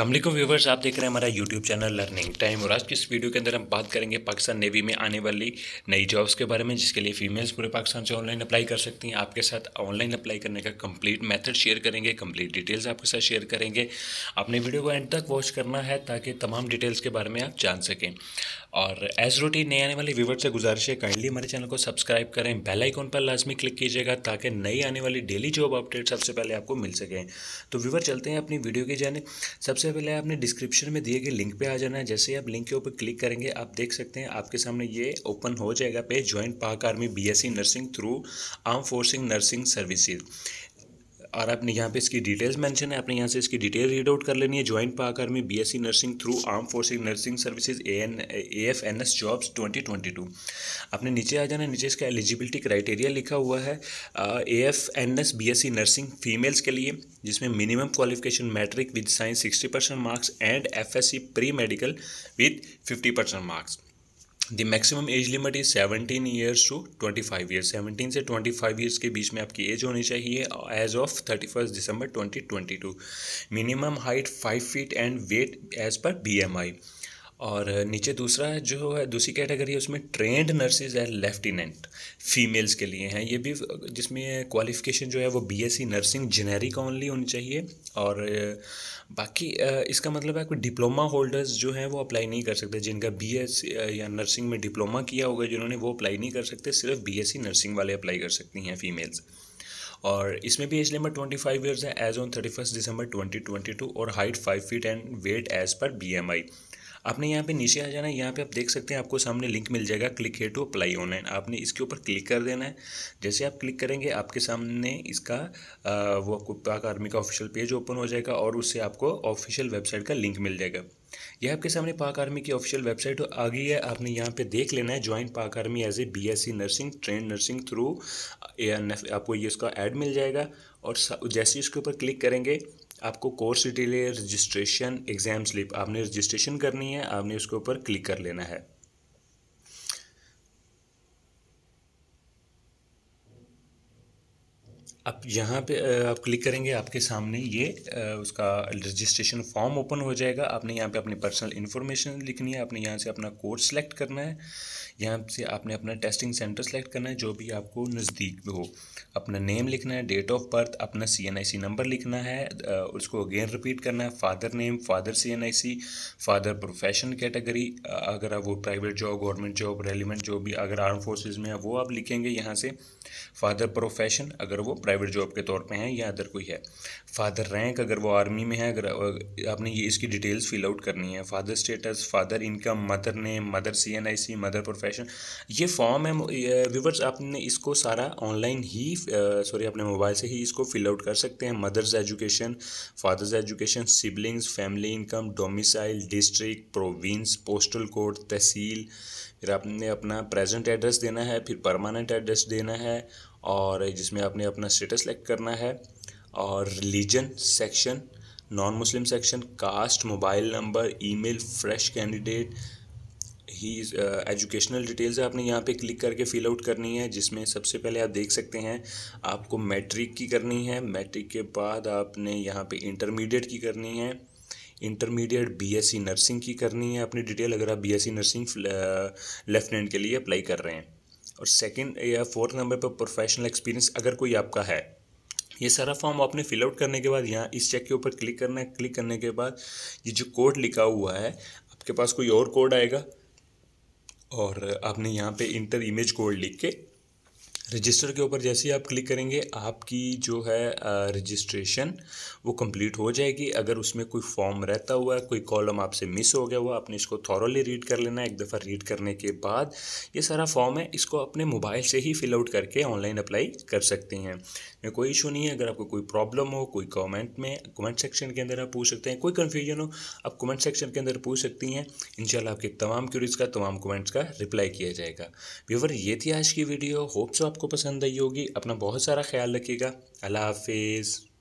अल्लाम व्यूवर्स आप देख रहे हैं हमारा यूट्यूब चैनल लर्निंग टाइम और आज की इस वीडियो के अंदर हम बात करेंगे पाकिस्तान नेवी में आने वाली नई जॉब्स के बारे में जिसके लिए फीमेल्स पूरे पाकिस्तान से ऑनलाइन अप्लाई कर सकती हैं आपके साथ ऑनलाइन अप्लाई करने का कंप्लीट मेथड शेयर करेंगे कंप्लीट डिटेल्स आपके साथ शेयर करेंगे अपने वीडियो को एंड तक वॉच करना है ताकि तमाम डिटेल्स के बारे में आप जान सकें और एज रोटी नए आने वाले व्यूवर्स से गुजारिश है काइंडली हमारे चैनल को सब्सक्राइब करें बेल आइकॉन पर लाजमी क्लिक कीजिएगा ताकि नई आने वाली डेली जॉब अपडेट सबसे पहले आपको मिल सकें तो व्यूवर चलते हैं अपनी वीडियो की जाने सबसे सबसे पहले आपने डिस्क्रिप्शन में दिए गए लिंक पे आ जाना है जैसे ही आप लिंक के ऊपर क्लिक करेंगे आप देख सकते हैं आपके सामने ये ओपन हो जाएगा page joint Pak army BSc nursing through arm forcing nursing services और आपने यहाँ पे इसकी डिटेल्स मेंशन है आपने यहाँ से इसकी डिटेल रीड आउट कर लेनी है joint Pak army B S C nursing through arm forces nursing services A N A F N S jobs twenty twenty two आपने नीचे आ जाना नीचे इसका एलिजिबिलिटी क्राइटेरिया लिखा हुआ है A F N S B S C nursing females के लिए जिसमें minimum qualification matric with science sixty percent marks and F S C pre medical with fifty percent marks the maximum age limit is seventeen years to twenty five years seventeen से twenty five years के बीच में आपकी age होनी चाहिए age of thirty first December twenty twenty two minimum height five feet and wait as per B M I और नीचे दूसरा जो है दूसरी कैटेगरी है उसमें ट्रेंड नर्सेज है लेफ्टिनेंट फीमेल्स के लिए हैं ये भी जिसमें क्वालिफिकेशन जो है वो बीएससी नर्सिंग जेनेरिक ओनली होनी चाहिए और बाकी इसका मतलब है कोई डिप्लोमा होल्डर्स जो हैं वो अप्लाई नहीं कर सकते जिनका बी या नर्सिंग में डिप्लोमा किया होगा जिन्होंने वो अप्लाई नहीं कर सकते सिर्फ बी नर्सिंग वाले अप्लाई कर सकती हैं फीमेल्स और इसमें भी age limit twenty five years है age on thirty first December twenty twenty two और height five feet and weight as per B M I आपने यहाँ पे नीचे आ जाना है यहाँ पे आप देख सकते हैं आपको सामने लिंक मिल जाएगा click here to apply online आपने इसके ऊपर क्लिक कर देना है जैसे आप क्लिक करेंगे आपके सामने इसका वो आपको पाक आर्मी का ऑफिशियल पेज ओपन हो जाएगा और उससे आपको ऑफिशियल वेबसाइट का लिंक मिल जाएगा यह आपके सामने पाक आर्मी की ऑफिशियल वेबसाइट आ गई है आपने यहाँ पे देख लेना है join Pak army as a BSc nursing train nursing through आपको ये इसका ऐड मिल जाएगा और जैसे इसके ऊपर क्लिक करेंगे आपको course detail registration exam slip आपने रजिस्ट्रेशन करनी है आपने उसके ऊपर क्लिक कर लेना है आप यहाँ पे आप क्लिक करेंगे आपके सामने ये उसका रजिस्ट्रेशन फॉर्म ओपन हो जाएगा आपने यहाँ पे अपनी पर्सनल इन्फॉर्मेशन लिखनी है आपने यहाँ से अपना कोर्स सेलेक्ट करना है यहाँ से आपने अपना टेस्टिंग सेंटर सेलेक्ट करना है जो भी आपको नज़दीक हो अपना नेम लिखना है डेट ऑफ बर्थ अपना सी नंबर लिखना है उसको अगेन रिपीट करना है father name father C father profession category अगर आप वो private job government job relevant job भी अगर आर्म फोर्सेज में है वो आप लिखेंगे यहाँ से फादर प्रोफेशन अगर वो प्राइवेट जॉब के तौर पे हैं या अदर कोई है फादर रैंक अगर वो आर्मी में है अगर आपने ये इसकी डिटेल्स फिल आउट करनी है father status father income mother name mother C N I C mother profession ये फॉर्म है व्यूवर्स आपने इसको सारा ऑनलाइन ही सॉरी अपने मोबाइल से ही इसको फिल आउट कर सकते हैं mother's education father's education siblings family income domicile district province postal code tehsil फिर आपने अपना प्रेजेंट एड्रेस देना है फिर परमानेंट एड्रेस देना है और जिसमें आपने अपना स्टेटस सेलेक्ट करना है और religion section non Muslim section caste mobile number email fresh candidate ही एजुकेशनल डिटेल्स आपने यहाँ पे क्लिक करके फिल आउट करनी है जिसमें सबसे पहले आप देख सकते हैं आपको मैट्रिक की करनी है मैट्रिक के बाद आपने यहाँ पे इंटरमीडिएट की करनी है इंटरमीडिएट बीएससी नर्सिंग की करनी है अपनी डिटेल अगर आप बीएससी नर्सिंग लेफ्टिनेंट के लिए अप्लाई कर रहे हैं और सेकंड या फोर्थ नंबर पर प्रोफेशनल एक्सपीरियंस अगर कोई आपका है ये सारा फॉर्म आपने फिल आउट करने के बाद यहाँ इस चेक के ऊपर क्लिक करना है क्लिक करने के बाद ये जो कोड लिखा हुआ है आपके पास कोई और कोड आएगा और आपने यहाँ पे इंटर इमेज कोड लिख के रजिस्टर के ऊपर जैसे ही आप क्लिक करेंगे आपकी जो है रजिस्ट्रेशन वो कंप्लीट हो जाएगी अगर उसमें कोई फॉर्म रहता हुआ है कोई कॉलम आपसे मिस हो गया हुआ आपने इसको थॉरली रीड कर लेना है एक दफ़ा रीड करने के बाद ये सारा फॉर्म है इसको अपने मोबाइल से ही फिल आउट करके ऑनलाइन अप्लाई कर सकते हैं कोई इशू नहीं है अगर आपको कोई प्रॉब्लम हो कोई कॉमेंट में कमेंट सेक्शन के अंदर आप पूछ सकते हैं कोई कन्फ्यूजन हो आप कमेंट सेक्शन के अंदर पूछ सकती हैं इन आपके तमाम क्यूरीज़ का तमाम कमेंट्स का रिप्लाई किया जाएगा व्यूवर ये थी आज की वीडियो होप्स आपको आपको पसंद आई होगी अपना बहुत सारा ख्याल रखिएगा अल्लाह हाफिज़